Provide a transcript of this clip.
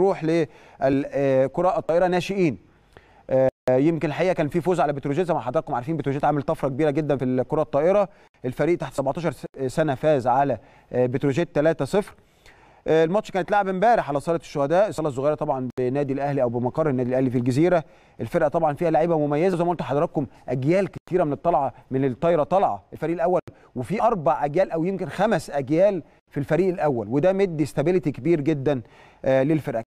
نروح للكره آه، الطائره ناشئين آه، يمكن الحقيقه كان في فوز على بتروجيت زي ما حضراتكم عارفين بتروجيت عامل طفره كبيره جدا في الكره الطائره الفريق تحت 17 سنه فاز على آه، بتروجيت 3-0 الماتش كان اتلعب امبارح على صاله الشهداء الصاله الصغيره طبعا بنادي الاهلي او بمقر النادي الاهلي في الجزيره الفرقه طبعا فيها لعيبه مميزه زي ما قلت لحضراتكم اجيال كثيره من الطلعه من الطايره طالعه الفريق الاول وفي اربع اجيال او يمكن خمس اجيال في الفريق الاول وده مدي استابيليتي كبير جدا للفرقه